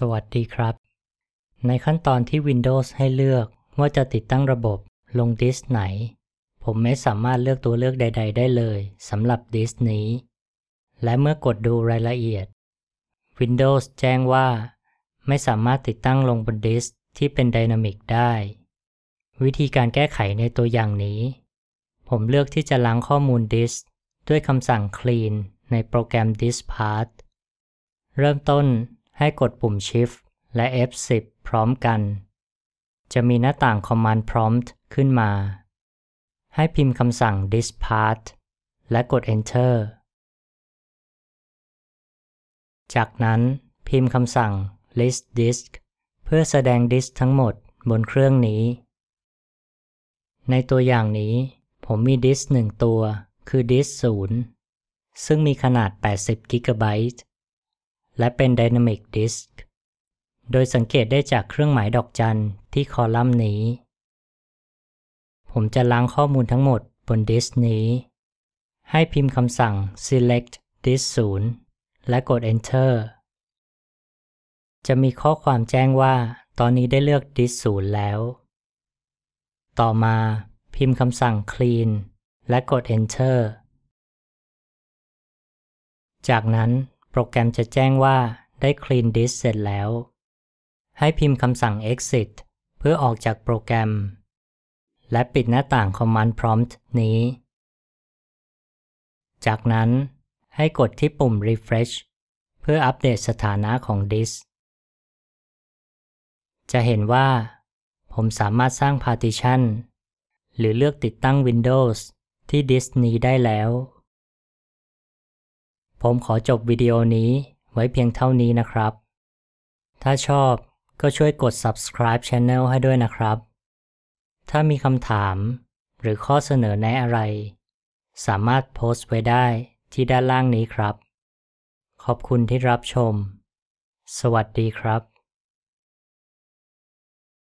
สวัสดีครับ ในขั้นตอนที่ Windows ให้เลือกว่าจะติดตั้งระบบลงดิสไหน ผมไม่สามารถเลือกตัวเลือกใด ๆ ได้เลย สำหรับดิสนี้ และเมื่อกดดูรายละเอียด Windows แจ้งว่าไม่สามารถติดตั้งลงบนดิสที่เป็นดินามิกได้ วิธีการแก้ไขในตัวอย่างนี้ ผมเลือกที่จะล้างข้อมูลดิสด้วยคำสั่ง clean ในโปรแกรม d i s k p a r t เริ่มต้นให้กดปุ่ม Shift และ F10 พร้อมกัน จะมีหน้าต่าง Command Prompt ขึ้นมา ให้พิมพ์คำสั่ง dispart และกด Enter จากนั้นพิมพ์คำสั่ง list disk เพื่อแสดงดิสทั้งหมดบนเครื่องนี้ ในตัวอย่างนี้ ผมมีดิสหนึ่งตัวคือดิสศูนย์ซึ่งมีขนาด 80 g b และเป็น Dynamic Disk โดยสังเกตได้จากเครื่องหมายดอกจันที่คอลัมน์นี้ ผมจะล้างข้อมูลทั้งหมดบนดิสนี้ ให้พิมพ์คำสั่ง select disk 0และกด enter จะมีข้อความแจ้งว่า ตอนนี้ได้เลือกดิส0แล้ว ต่อมาพิมพ์คำสั่ง clean และกด enter จากนั้นรแกรมจะแจ้งว่าได้ Clean d i s เสร็จแล้ว ให้พิมพ์คำสั่ง exit เพื่อออกจากโปรแกรม และปิดหน้าต่าง Command Prompt นี้ จากนั้นให้กดที่ปุ่ม refresh เพื่ออัปเดตสถานะของ disk จะเห็นว่าผมสามารถสร้าง partition หรือเลือกติดตั้ง Windows ที่ disk นี้ได้แล้วผมขอจบวิดีโอนี้ไว้เพียงเท่านี้นะครับ ถ้าชอบก็ช่วยกด subscribe channel ให้ด้วยนะครับ ถ้ามีคำถามหรือข้อเสนอแนะอะไร สามารถโพสต์ไว้ได้ที่ด้านล่างนี้ครับ ขอบคุณที่รับชม สวัสดีครับ